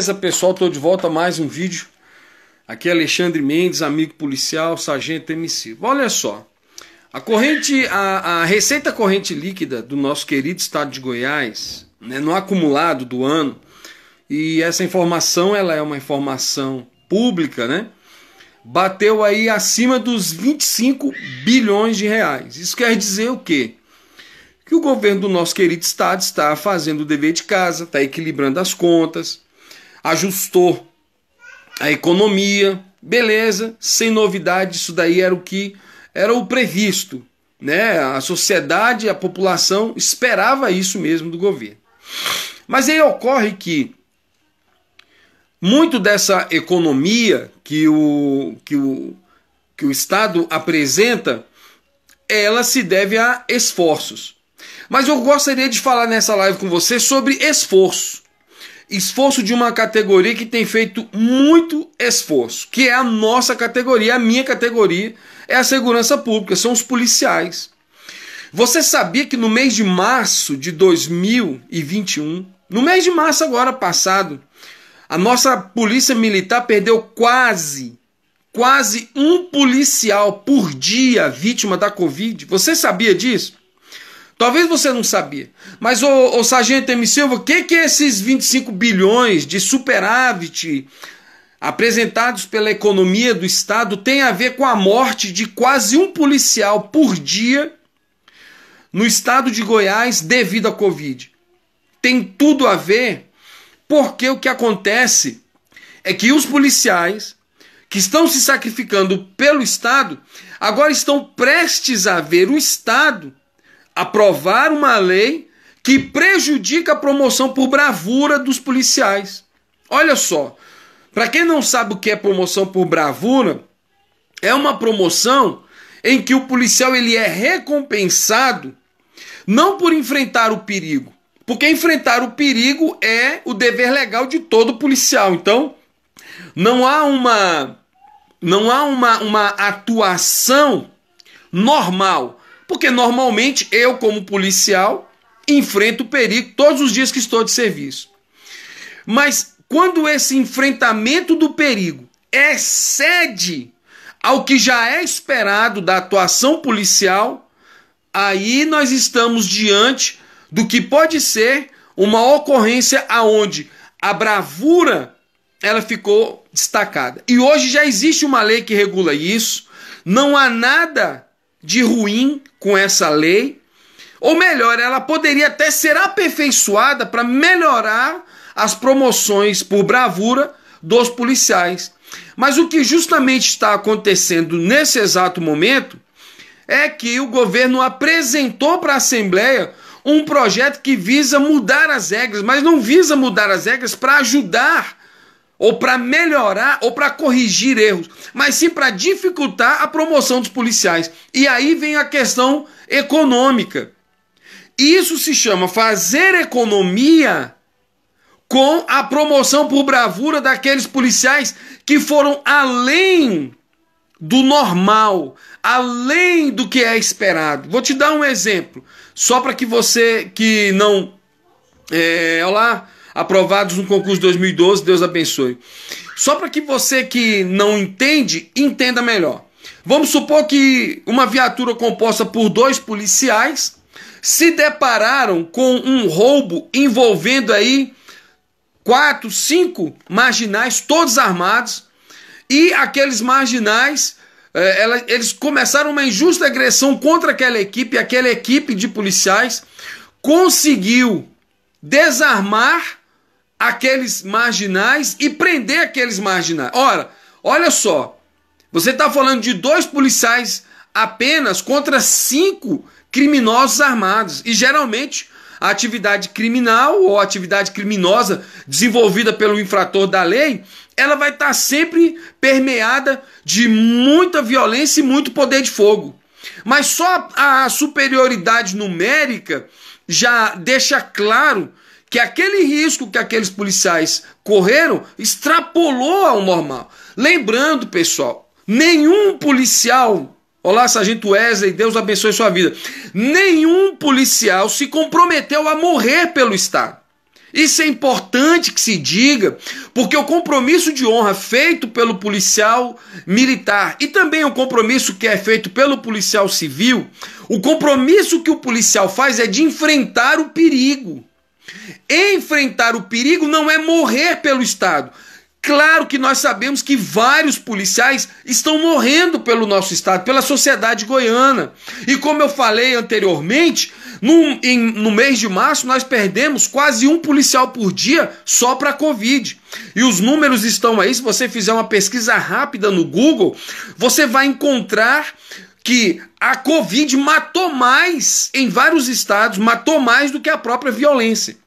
Beleza, pessoal? estou de volta a mais um vídeo. Aqui é Alexandre Mendes, amigo policial, sargento MC. Olha só, a corrente, a, a receita corrente líquida do nosso querido estado de Goiás, né, no acumulado do ano, e essa informação ela é uma informação pública, né? Bateu aí acima dos 25 bilhões de reais. Isso quer dizer o quê? Que o governo do nosso querido estado está fazendo o dever de casa, está equilibrando as contas, ajustou a economia, beleza, sem novidade, isso daí era o que era o previsto, né? A sociedade, a população esperava isso mesmo do governo. Mas aí ocorre que muito dessa economia que o, que o, que o Estado apresenta, ela se deve a esforços. Mas eu gostaria de falar nessa live com você sobre esforço esforço de uma categoria que tem feito muito esforço, que é a nossa categoria, a minha categoria é a segurança pública, são os policiais. Você sabia que no mês de março de 2021, no mês de março agora passado, a nossa polícia militar perdeu quase, quase um policial por dia vítima da Covid? Você sabia disso? Talvez você não sabia. Mas, o, o Sargento M. Silva, o que, que esses 25 bilhões de superávit apresentados pela economia do Estado tem a ver com a morte de quase um policial por dia no estado de Goiás devido à Covid. Tem tudo a ver, porque o que acontece é que os policiais que estão se sacrificando pelo Estado agora estão prestes a ver o Estado aprovar uma lei que prejudica a promoção por bravura dos policiais. Olha só, para quem não sabe o que é promoção por bravura, é uma promoção em que o policial ele é recompensado não por enfrentar o perigo, porque enfrentar o perigo é o dever legal de todo policial. Então, não há uma não há uma, uma atuação normal porque normalmente eu, como policial, enfrento perigo todos os dias que estou de serviço. Mas quando esse enfrentamento do perigo excede ao que já é esperado da atuação policial, aí nós estamos diante do que pode ser uma ocorrência aonde a bravura ela ficou destacada. E hoje já existe uma lei que regula isso. Não há nada de ruim com essa lei, ou melhor, ela poderia até ser aperfeiçoada para melhorar as promoções por bravura dos policiais. Mas o que justamente está acontecendo nesse exato momento é que o governo apresentou para a Assembleia um projeto que visa mudar as regras, mas não visa mudar as regras para ajudar ou para melhorar ou para corrigir erros, mas sim para dificultar a promoção dos policiais. E aí vem a questão econômica. Isso se chama fazer economia com a promoção por bravura daqueles policiais que foram além do normal, além do que é esperado. Vou te dar um exemplo, só para que você que não é, olá, aprovados no concurso 2012, Deus abençoe. Só para que você que não entende, entenda melhor. Vamos supor que uma viatura composta por dois policiais se depararam com um roubo envolvendo aí quatro, cinco marginais, todos armados, e aqueles marginais eh, eles começaram uma injusta agressão contra aquela equipe, aquela equipe de policiais conseguiu desarmar aqueles marginais e prender aqueles marginais. Ora, olha só. Você está falando de dois policiais apenas contra cinco criminosos armados. E geralmente a atividade criminal ou atividade criminosa desenvolvida pelo infrator da lei, ela vai estar tá sempre permeada de muita violência e muito poder de fogo. Mas só a superioridade numérica já deixa claro que aquele risco que aqueles policiais correram extrapolou ao normal. Lembrando, pessoal, nenhum policial Olá, Sargento Wesley, Deus abençoe sua vida. Nenhum policial se comprometeu a morrer pelo Estado. Isso é importante que se diga, porque o compromisso de honra feito pelo policial militar e também o compromisso que é feito pelo policial civil, o compromisso que o policial faz é de enfrentar o perigo. Enfrentar o perigo não é morrer pelo Estado. Claro que nós sabemos que vários policiais estão morrendo pelo nosso estado, pela sociedade goiana. E como eu falei anteriormente, no, em, no mês de março nós perdemos quase um policial por dia só para a Covid. E os números estão aí. Se você fizer uma pesquisa rápida no Google, você vai encontrar que a Covid matou mais em vários estados, matou mais do que a própria violência.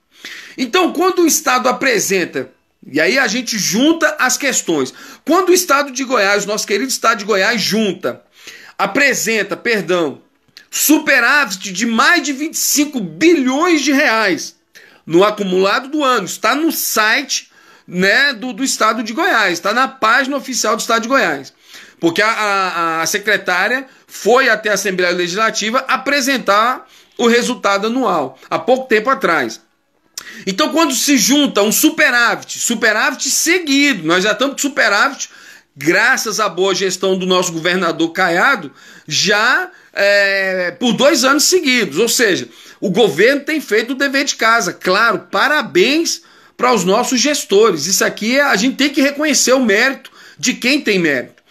Então, quando o Estado apresenta, e aí a gente junta as questões, quando o Estado de Goiás, nosso querido Estado de Goiás, junta, apresenta, perdão, superávit de mais de 25 bilhões de reais no acumulado do ano, está no site né, do, do Estado de Goiás, está na página oficial do Estado de Goiás. Porque a, a, a secretária foi até a Assembleia Legislativa apresentar o resultado anual, há pouco tempo atrás. Então, quando se junta um superávit, superávit seguido, nós já estamos com superávit, graças à boa gestão do nosso governador Caiado, já é, por dois anos seguidos. Ou seja, o governo tem feito o dever de casa. Claro, parabéns para os nossos gestores. Isso aqui é, a gente tem que reconhecer o mérito de quem tem mérito.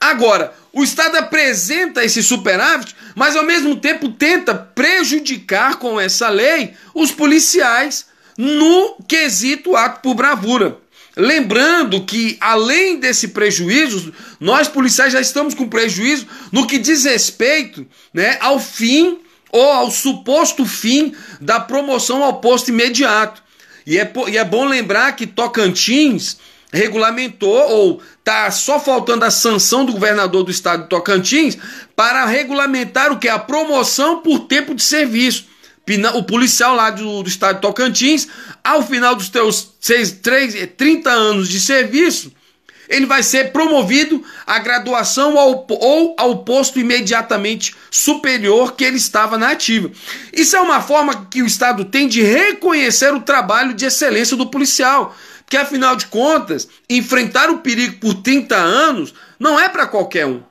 Agora, o Estado apresenta esse superávit, mas ao mesmo tempo tenta prejudicar com essa lei os policiais no quesito ato por bravura. Lembrando que, além desse prejuízo, nós policiais já estamos com prejuízo no que diz respeito né, ao fim ou ao suposto fim da promoção ao posto imediato. E é, e é bom lembrar que Tocantins regulamentou ou tá só faltando a sanção do governador do estado de Tocantins para regulamentar o que a promoção por tempo de serviço o policial lá do, do estado de Tocantins, ao final dos teus seis, três, 30 eh, anos de serviço, ele vai ser promovido à graduação ao, ou ao posto imediatamente superior que ele estava na ativa. Isso é uma forma que o Estado tem de reconhecer o trabalho de excelência do policial. que afinal de contas, enfrentar o perigo por 30 anos não é para qualquer um.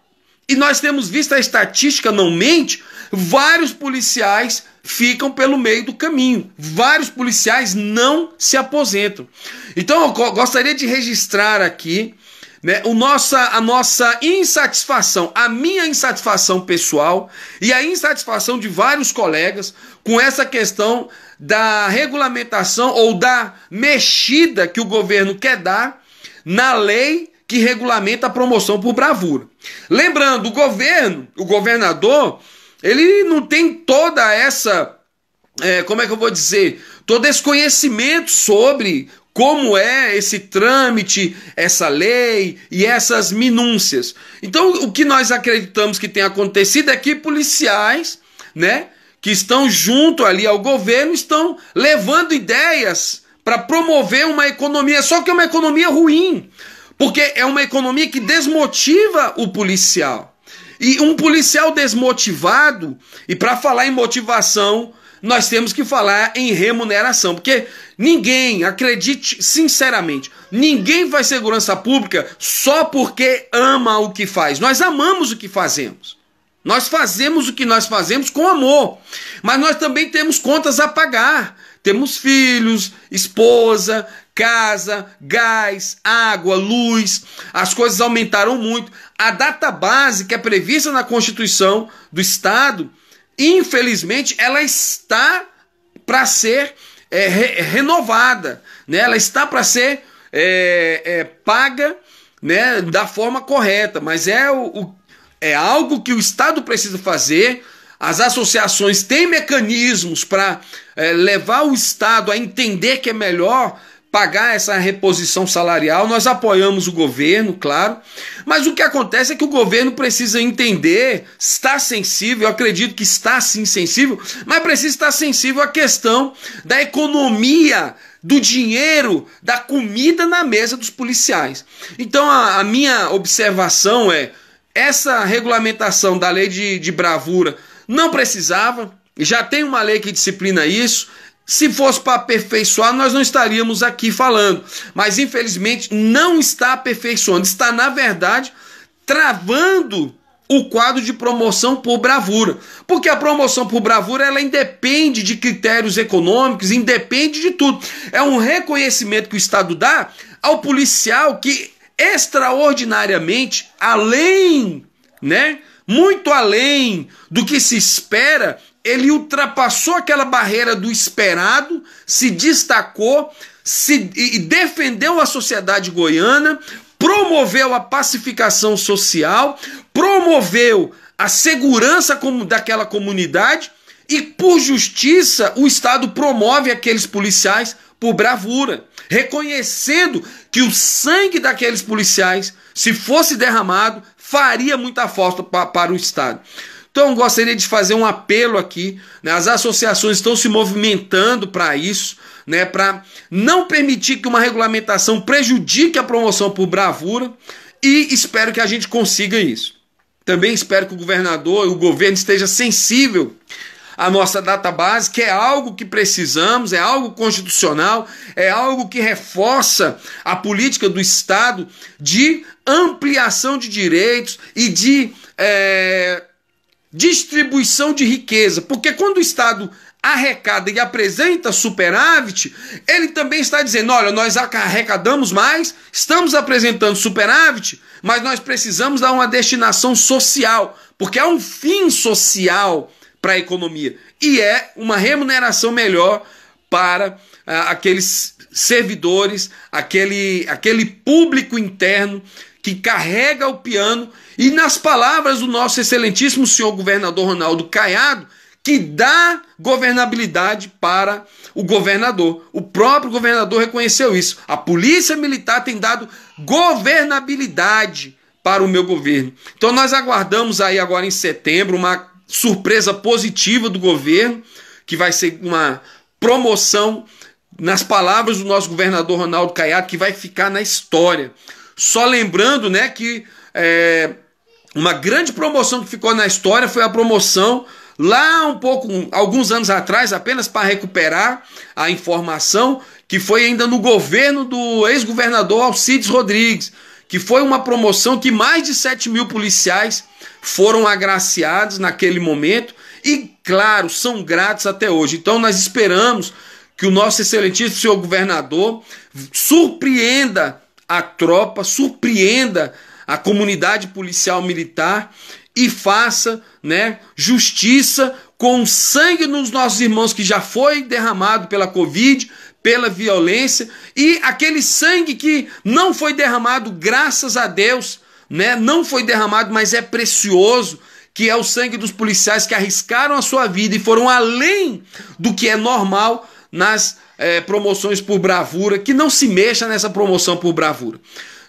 E nós temos visto a estatística, não mente, vários policiais ficam pelo meio do caminho. Vários policiais não se aposentam. Então eu gostaria de registrar aqui né, o nossa, a nossa insatisfação, a minha insatisfação pessoal e a insatisfação de vários colegas com essa questão da regulamentação ou da mexida que o governo quer dar na lei que regulamenta a promoção por bravura. Lembrando, o governo, o governador, ele não tem toda essa. É, como é que eu vou dizer? Todo esse conhecimento sobre como é esse trâmite, essa lei e essas minúcias. Então, o que nós acreditamos que tem acontecido é que policiais, né, que estão junto ali ao governo, estão levando ideias para promover uma economia, só que é uma economia ruim, porque é uma economia que desmotiva o policial. E um policial desmotivado, e para falar em motivação, nós temos que falar em remuneração, porque ninguém, acredite sinceramente, ninguém faz segurança pública só porque ama o que faz. Nós amamos o que fazemos. Nós fazemos o que nós fazemos com amor, mas nós também temos contas a pagar. Temos filhos, esposa, casa, gás, água, luz, as coisas aumentaram muito. A data base que é prevista na Constituição do Estado, infelizmente, ela está para ser é, re renovada, né? ela está para ser é, é, paga né, da forma correta, mas é, o, o, é algo que o Estado precisa fazer. As associações têm mecanismos para é, levar o Estado a entender que é melhor pagar essa reposição salarial. Nós apoiamos o governo, claro, mas o que acontece é que o governo precisa entender, está sensível, eu acredito que está sim sensível, mas precisa estar sensível à questão da economia do dinheiro, da comida na mesa dos policiais. Então a, a minha observação é essa regulamentação da lei de, de bravura não precisava, já tem uma lei que disciplina isso, se fosse para aperfeiçoar, nós não estaríamos aqui falando. Mas infelizmente não está aperfeiçoando, está na verdade travando o quadro de promoção por bravura. Porque a promoção por bravura ela independe de critérios econômicos, independe de tudo. É um reconhecimento que o Estado dá ao policial que extraordinariamente, além, né, muito além do que se espera, ele ultrapassou aquela barreira do esperado, se destacou se, e defendeu a sociedade goiana, promoveu a pacificação social, promoveu a segurança como daquela comunidade e por justiça o Estado promove aqueles policiais por bravura, reconhecendo que o sangue daqueles policiais, se fosse derramado, faria muita falta para o Estado. Então, gostaria de fazer um apelo aqui. Né? As associações estão se movimentando para isso, né? para não permitir que uma regulamentação prejudique a promoção por bravura, e espero que a gente consiga isso. Também espero que o governador e o governo esteja sensível à nossa database, que é algo que precisamos, é algo constitucional, é algo que reforça a política do Estado de ampliação de direitos e de é, distribuição de riqueza, porque quando o Estado arrecada e apresenta superávit, ele também está dizendo: olha, nós arrecadamos mais, estamos apresentando superávit, mas nós precisamos dar uma destinação social, porque há um fim social para a economia e é uma remuneração melhor para ah, aqueles servidores, aquele, aquele público interno que carrega o piano, e nas palavras do nosso excelentíssimo senhor governador Ronaldo Caiado, que dá governabilidade para o governador. O próprio governador reconheceu isso. A polícia militar tem dado governabilidade para o meu governo. Então nós aguardamos aí agora em setembro uma surpresa positiva do governo, que vai ser uma promoção nas palavras do nosso governador Ronaldo Caiado, que vai ficar na história. Só lembrando, né, que é, uma grande promoção que ficou na história foi a promoção lá um pouco, alguns anos atrás, apenas para recuperar a informação, que foi ainda no governo do ex-governador Alcides Rodrigues, que foi uma promoção que mais de 7 mil policiais foram agraciados naquele momento e, claro, são gratos até hoje. Então, nós esperamos que o nosso excelentíssimo senhor governador surpreenda a tropa, surpreenda a comunidade policial militar e faça, né, justiça com sangue nos nossos irmãos que já foi derramado pela Covid, pela violência e aquele sangue que não foi derramado, graças a Deus, né, não foi derramado, mas é precioso, que é o sangue dos policiais que arriscaram a sua vida e foram além do que é normal nas é, promoções por bravura, que não se mexa nessa promoção por bravura.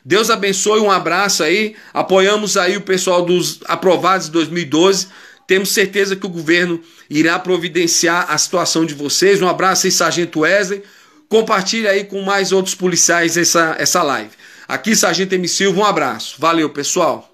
Deus abençoe, um abraço aí. Apoiamos aí o pessoal dos aprovados de 2012. Temos certeza que o governo irá providenciar a situação de vocês. Um abraço aí, Sargento Wesley. Compartilhe aí com mais outros policiais essa, essa live. Aqui, Sargento M. Silva, um abraço. Valeu, pessoal.